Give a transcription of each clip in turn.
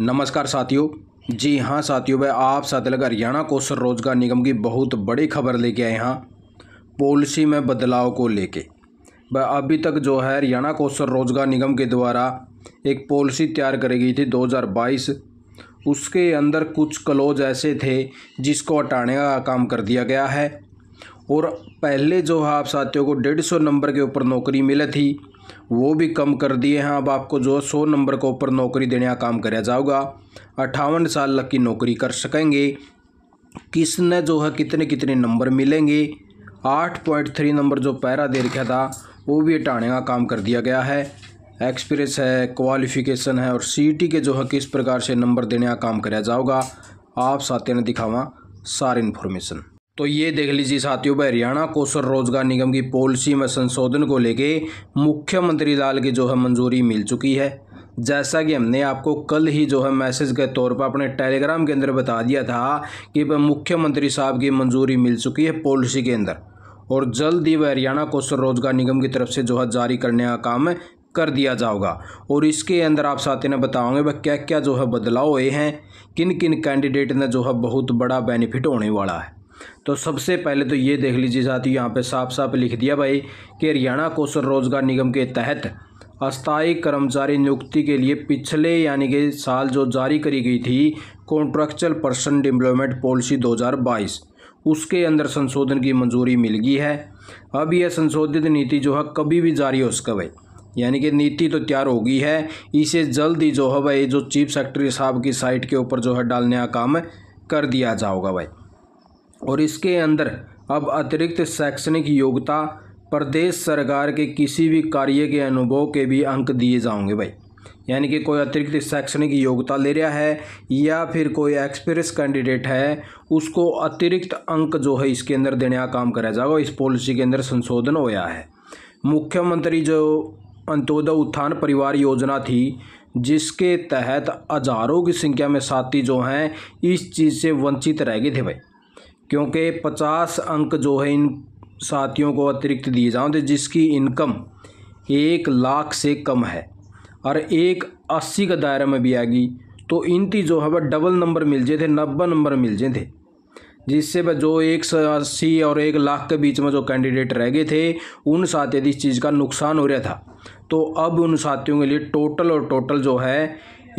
नमस्कार साथियों जी हाँ साथियों मैं आप साथ हरियाणा कौशल रोजगार निगम की बहुत बड़ी खबर लेके आए यहाँ पॉलिसी में बदलाव को लेके वह अभी तक जो है हरियाणा कौशल रोजगार निगम के द्वारा एक पॉलिसी तैयार करी गई थी 2022 उसके अंदर कुछ क्लोज ऐसे थे जिसको हटाने का काम कर दिया गया है और पहले जो है आप साथियों को डेढ़ सौ नंबर के ऊपर नौकरी मिली थी वो भी कम कर दिए हैं अब आपको जो सौ नंबर के ऊपर नौकरी देने का काम कराया जाओगा अट्ठावन साल तक की नौकरी कर सकेंगे किसने जो है कितने कितने नंबर मिलेंगे आठ पॉइंट थ्री नंबर जो पैरा दे रखा था वो भी हटाने का काम कर दिया गया है एक्सपीरियंस है क्वालिफिकेशन है और सी के जो है किस प्रकार से नंबर देने का काम कराया जाओगा आप साथियों ने दिखावा सारी इन्फॉर्मेशन तो ये देख लीजिए साथियों भाई हरियाणा कौशल रोजगार निगम की पॉलिसी में संशोधन को लेके मुख्यमंत्री लाल की जो है मंजूरी मिल चुकी है जैसा कि हमने आपको कल ही जो है मैसेज के तौर पर अपने टेलीग्राम के अंदर बता दिया था कि मुख्यमंत्री साहब की मंजूरी मिल चुकी है पॉलिसी के अंदर और जल्द ही वह हरियाणा कौशल रोजगार निगम की तरफ से जो है जारी करने का काम कर दिया जाओगा और इसके अंदर आप साथी ने बताओगे भाई क्या क्या जो है बदलाव हुए हैं किन किन कैंडिडेट ने जो है बहुत बड़ा बेनिफिट होने वाला है तो सबसे पहले तो ये देख लीजिए ही यहाँ पे साफ साफ लिख दिया भाई कि हरियाणा कौशल रोजगार निगम के तहत अस्थायी कर्मचारी नियुक्ति के लिए पिछले यानी कि साल जो जारी करी गई थी कॉन्ट्रेक्चुअल पर्सन डिप्लॉयमेंट पॉलिसी 2022 उसके अंदर संशोधन की मंजूरी मिल गई है अब यह संशोधित नीति जो है कभी भी जारी हो सके भाई यानी कि नीति तो तैयार होगी है इसे जल्द ही जो है भाई जो चीफ सेक्रेटरी साहब की साइट के ऊपर जो है डालने का काम कर दिया जाओगा भाई और इसके अंदर अब अतिरिक्त शैक्षणिक योग्यता प्रदेश सरकार के किसी भी कार्य के अनुभव के भी अंक दिए जाओगे भाई यानी कि कोई अतिरिक्त शैक्षणिक योग्यता ले रहा है या फिर कोई एक्सपीरियंस कैंडिडेट है उसको अतिरिक्त अंक जो है इसके अंदर देने का काम कराया जाएगा इस पॉलिसी के अंदर संशोधन होया है मुख्यमंत्री जो अंत्योदय उत्थान परिवार योजना थी जिसके तहत हजारों की संख्या में साथी जो हैं इस चीज़ से वंचित रह गए थे भाई क्योंकि पचास अंक जो है इन साथियों को अतिरिक्त दिए जाओ तो जिसकी इनकम एक लाख से कम है और एक अस्सी का दायरे में भी आएगी तो इन ती जो है वह डबल नंबर मिल जाए थे नब्बे नंबर मिल जाए थे जिससे वह जो एक सौ अस्सी और एक लाख के बीच में जो कैंडिडेट रह गए थे उन साथियों इस चीज़ का नुकसान हो रहा था तो अब उन साथियों के लिए टोटल और टोटल जो है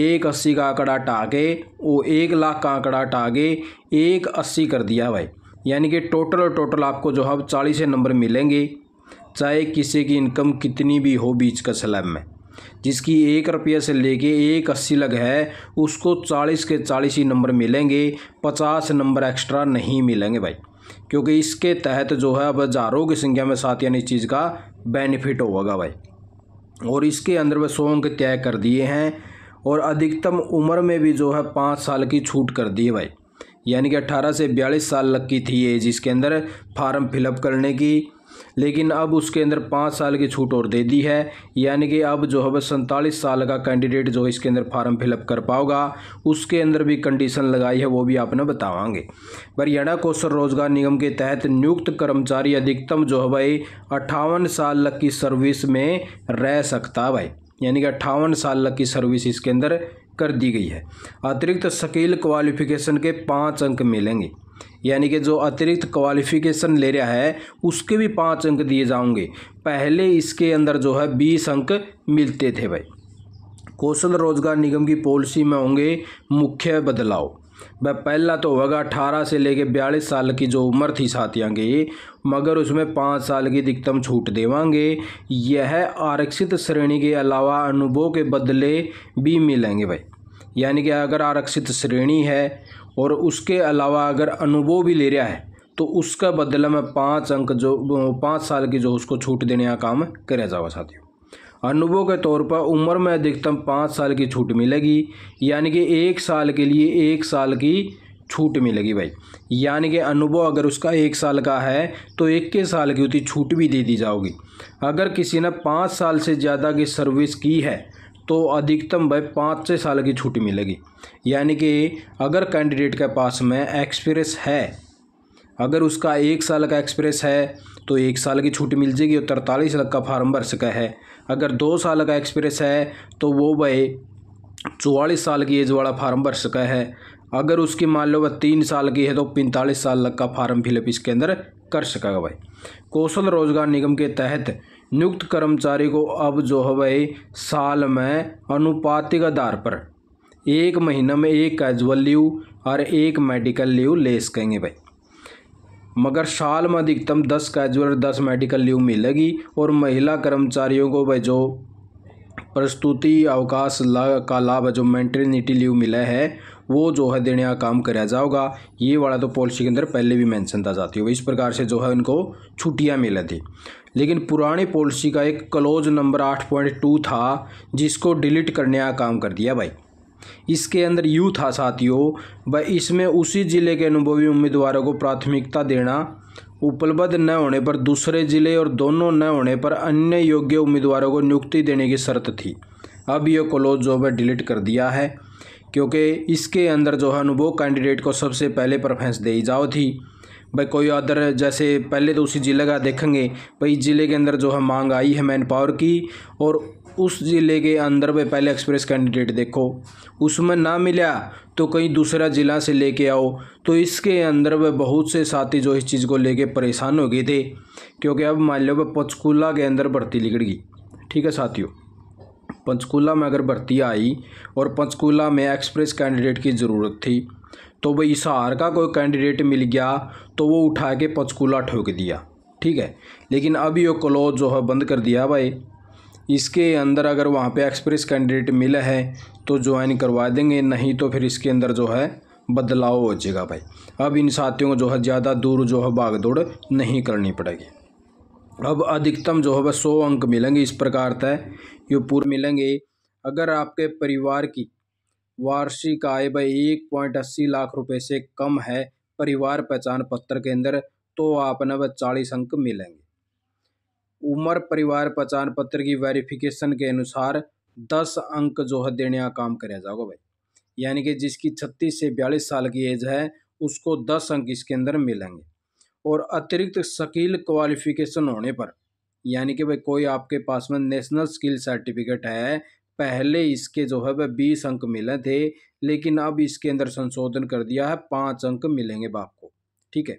एक अस्सी का आंकड़ा टाके वो एक लाख का आंकड़ा टाके एक अस्सी कर दिया भाई यानी कि टोटल और टोटल आपको जो है चालीस नंबर मिलेंगे चाहे किसी की इनकम कितनी भी हो बीच का स्लैब में जिसकी एक रुपये से लेके एक अस्सी लग है उसको चालीस के चालीस ही नंबर मिलेंगे पचास नंबर एक्स्ट्रा नहीं मिलेंगे भाई क्योंकि इसके तहत जो है अब हज़ारों की संख्या में साथ यानी चीज़ का बेनिफिट होगा भाई और इसके अंदर वह सौ अंक तय कर दिए हैं और अधिकतम उम्र में भी जो है पाँच साल की छूट कर दी है भाई यानी कि अट्ठारह से बयालीस साल लग की थी एज इसके अंदर फार्म फिलअप करने की लेकिन अब उसके अंदर पाँच साल की छूट और दे दी है यानी कि अब जो है बस सैंतालीस साल का कैंडिडेट जो इसके अंदर फार्म फिलअप कर पाओगा उसके अंदर भी कंडीशन लगाई है वो भी आपने बतावाएंगे हरियाणा कौशल रोजगार निगम के तहत नियुक्त कर्मचारी अधिकतम जो है भाई अट्ठावन साल लग की सर्विस में रह सकता भाई यानी कि अट्ठावन साल की सर्विस इसके अंदर कर दी गई है अतिरिक्त स्किल क्वालिफिकेशन के पाँच अंक मिलेंगे यानी कि जो अतिरिक्त क्वालिफिकेशन ले रहा है उसके भी पाँच अंक दिए जाएंगे पहले इसके अंदर जो है बीस अंक मिलते थे भाई कौशल रोजगार निगम की पॉलिसी में होंगे मुख्य बदलाव वह पहला तो होगा अठारह से लेके बयालीस साल की जो उम्र थी साथियों की मगर उसमें पाँच साल की अधिकतम छूट देवांगे यह आरक्षित श्रेणी के अलावा अनुभव के बदले भी मिलेंगे भाई यानी कि अगर आरक्षित श्रेणी है और उसके अलावा अगर अनुभव भी ले रहा है तो उसका बदला में पाँच अंक जो पाँच साल की जो उसको छूट देने का काम कराया जाओ साथियों अनुभव के तौर पर उम्र में अधिकतम पाँच साल की छूट मिलेगी यानी कि एक साल के लिए एक साल की छूट मिलेगी भाई यानी कि अनुभव अगर उसका एक साल का है तो इक्कीस साल की होती छूट भी दे दी जाओगी अगर किसी ने पाँच साल से ज़्यादा की सर्विस की है तो अधिकतम भाई पाँच छः साल की छूट मिलेगी यानी कि अगर कैंडिडेट के पास में एक्सपीरियंस है अगर उसका एक साल का एक्सपीरियंस है तो एक साल की छूट मिल जाएगी और तरतालीस लाख का फार्म भर सका है अगर दो साल का एक्सपीरियंस है तो वो भाई चौवालीस साल की एज वाला फार्म भर सका है अगर उसकी मान लो वह तीन साल की है तो पैंतालीस साल तक का फार्म फिलअप इसके अंदर कर सकेगा भाई कौशल रोजगार निगम के तहत नियुक्त कर्मचारी को अब जो है भाई साल में अनुपातिक आधार पर एक महीना में एक कैजुअल लीव और एक मेडिकल लीव ले सकेंगे भाई मगर साल में अधिकतम दस कैजुअल दस मेडिकल लीव मिलेगी और महिला कर्मचारियों को वह जो प्रस्तुति अवकाश ला का लाभ जो मैंटरनिटी लीव मिला है वो जो है देने का काम कराया जाओगा ये वाला तो पॉलिसी के अंदर पहले भी मेंशन था जाती हो इस प्रकार से जो है उनको छुट्टियां मिले थी लेकिन पुरानी पॉलिसी का एक क्लोज नंबर आठ पॉइंट टू था जिसको डिलीट करने का काम कर दिया भाई इसके अंदर यू था साथियों व इसमें उसी जिले के अनुभवी उम्मीदवारों को प्राथमिकता देना उपलब्ध न होने पर दूसरे जिले और दोनों न होने पर अन्य योग्य उम्मीदवारों को नियुक्ति देने की शर्त थी अब यह क्लोज जो है डिलीट कर दिया है क्योंकि इसके अंदर जो है अनुभव कैंडिडेट को सबसे पहले प्रेफरेंस दी जाओ थी भाई कोई अदर जैसे पहले तो उसी ज़िले का देखेंगे भाई ज़िले के अंदर जो है मांग आई है मैन पावर की और उस ज़िले के अंदर में पहले एक्सप्रेस कैंडिडेट देखो उसमें ना मिला तो कहीं दूसरा ज़िला से लेके आओ तो इसके अंदर में बहुत से साथी जो इस चीज़ को लेके परेशान हो गए थे क्योंकि अब मान लो वह पंचकूला के अंदर भर्ती निकल गई ठीक है साथियों पंचकूला में अगर भर्ती आई और पंचकूला में एक्सप्रेस कैंडिडेट की ज़रूरत थी तो वह इशार का कोई कैंडिडेट मिल गया तो वो उठा के पंचकूला ठोक दिया ठीक है लेकिन अब ये क्लोज जो है बंद कर दिया भाई इसके अंदर अगर वहाँ पे एक्सप्रेस कैंडिडेट मिला है तो ज्वाइन करवा देंगे नहीं तो फिर इसके अंदर जो है बदलाव हो जाएगा भाई अब इन साथियों को जो है ज़्यादा दूर जो है भाग दौड़ नहीं करनी पड़ेगी अब अधिकतम जो है वह सौ अंक मिलेंगे इस प्रकार तय ये पूर्व मिलेंगे अगर आपके परिवार की वार्षिक आय भाई एक पॉइंट अस्सी लाख रुपए से कम है परिवार पहचान पत्र के अंदर तो आपने वह चालीस अंक मिलेंगे उम्र परिवार पहचान पत्र की वेरिफिकेशन के अनुसार दस अंक जो है देने का काम कराया जाओगे भाई यानी कि जिसकी छत्तीस से बयालीस साल की एज है उसको दस अंक इसके अंदर मिलेंगे और अतिरिक्त स्किल क्वालिफिकेशन होने पर यानी कि भाई कोई आपके पास में नेशनल स्किल सर्टिफिकेट है पहले इसके जो है वह बीस अंक मिले थे लेकिन अब इसके अंदर संशोधन कर दिया है पाँच अंक मिलेंगे बाप को ठीक है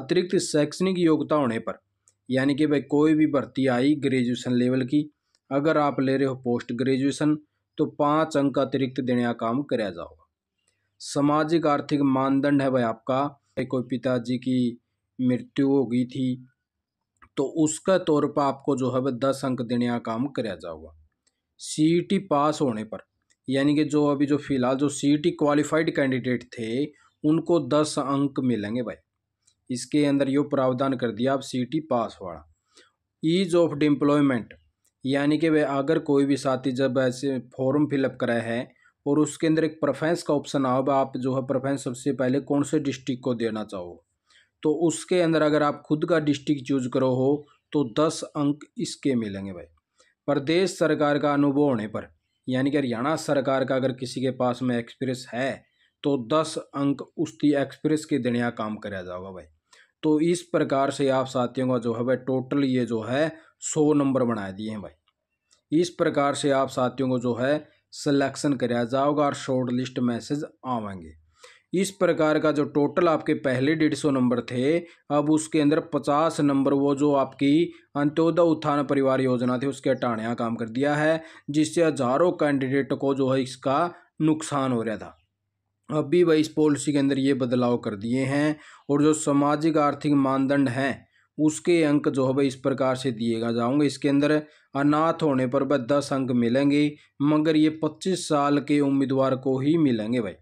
अतिरिक्त शैक्षणिक योग्यता होने पर यानी कि भाई कोई भी भर्ती आई ग्रेजुएशन लेवल की अगर आप ले रहे हो पोस्ट ग्रेजुएशन तो पाँच अंक अतिरिक्त देने का काम कराया जाओगे सामाजिक आर्थिक मानदंड है भाई आपका कोई पिताजी की मृत्यु हो गई थी तो उसका तौर पर आपको जो है दस अंक देने का काम कराया जाओगा सी पास होने पर यानी कि जो अभी जो फिलहाल जो सी क्वालिफाइड कैंडिडेट थे उनको दस अंक मिलेंगे भाई इसके अंदर यो प्रावधान कर दिया आप सीटी पास वाला ईज ऑफ डिम्प्लॉयमेंट यानी कि वह अगर कोई भी साथी जब ऐसे फॉर्म फिलअप कराया है और उसके अंदर एक प्रफेंस का ऑप्शन आओ आप जो है प्रफेंस सबसे पहले कौन से डिस्ट्रिक्ट को देना चाहो तो उसके अंदर अगर आप खुद का डिस्ट्रिक्ट चूज करो हो तो दस अंक इसके मिलेंगे भाई प्रदेश सरकार का अनुभव होने पर यानी कि हरियाणा सरकार का अगर किसी के पास में एक्सपीरियंस है तो दस अंक उसकी एक्सपीरियंस के देने काम कराया जाएगा भाई तो इस प्रकार से आप साथियों का जो है भाई टोटल ये जो है सौ नंबर बनाए दिए हैं भाई इस प्रकार से आप साथियों को जो है सिलेक्शन कराया जाओगा और शॉर्ट लिस्ट मैसेज आवेंगे इस प्रकार का जो टोटल आपके पहले डेढ़ सौ नंबर थे अब उसके अंदर पचास नंबर वो जो आपकी अंत्योदय उत्थान परिवार योजना थी उसके हटाने काम कर दिया है जिससे हजारों कैंडिडेट को जो है इसका नुकसान हो रहा था अभी वह इस पॉलिसी के अंदर ये बदलाव कर दिए हैं और जो सामाजिक आर्थिक मानदंड हैं उसके अंक जो है इस प्रकार से दिए जाऊंगे इसके अंदर अनाथ होने पर वह दस अंक मिलेंगे मगर ये पच्चीस साल के उम्मीदवार को ही मिलेंगे भाई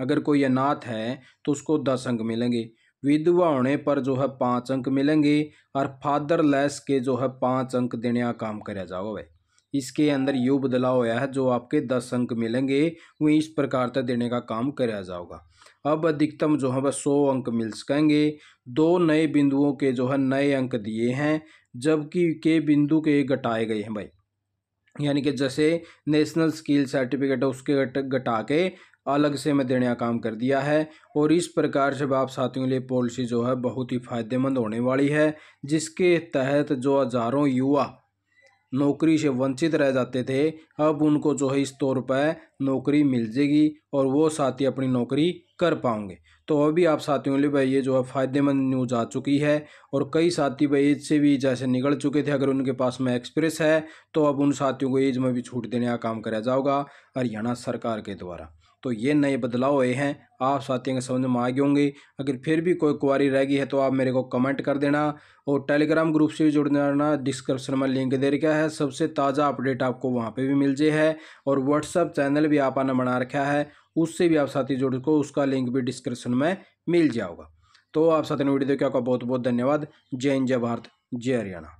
अगर कोई अनाथ है तो उसको दस अंक मिलेंगे विधवा होने पर जो है पाँच अंक मिलेंगे और फादरलेस के जो है पाँच अंक देने का काम कराया जाओ भाई इसके अंदर यू बदलाव होया है जो आपके दस अंक मिलेंगे वो इस प्रकार तक देने का काम कराया जाओगा अब अधिकतम जो है वह सौ अंक मिल सकेंगे दो नए बिंदुओं के जो है नए अंक दिए हैं जबकि के बिंदु के घटाए गए हैं भाई यानी कि जैसे नेशनल स्किल सर्टिफिकेट है उसके घटा के अलग से मैं देने का काम कर दिया है और इस प्रकार से आप साथियों के लिए पॉलिसी जो है बहुत ही फायदेमंद होने वाली है जिसके तहत जो हज़ारों युवा नौकरी से वंचित रह जाते थे अब उनको जो है इस तौर पर नौकरी मिल जाएगी और वो साथी अपनी नौकरी कर पाओगे तो अभी आप साथियों लिए भाई ये जो है फ़ायदेमंद न्यूज़ आ चुकी है और कई साथी भाई एज से भी जैसे निकल चुके थे अगर उनके पास में एक्सप्रेस है तो अब उन साथियों को एज में भी छूट देने का काम कराया जाओगा हरियाणा सरकार के द्वारा तो ये नए बदलाव हुए हैं आप साथियों के समझ में आ गए होंगे अगर फिर भी कोई क्वारी रह गई है तो आप मेरे को कमेंट कर देना और टेलीग्राम ग्रुप से जुड़ जाना डिस्क्रिप्शन में लिंक दे रखा है सबसे ताज़ा अपडेट आपको वहाँ पे भी मिल जाए है और व्हाट्सअप चैनल भी आप आपने बना रखा है उससे भी आप साथी जुड़ को उसका लिंक भी डिस्क्रिप्शन में मिल जाएगा तो आप साथियों वीडियो देखिए आपका बहुत बहुत धन्यवाद जय हिंद जय भारत जय हरियाणा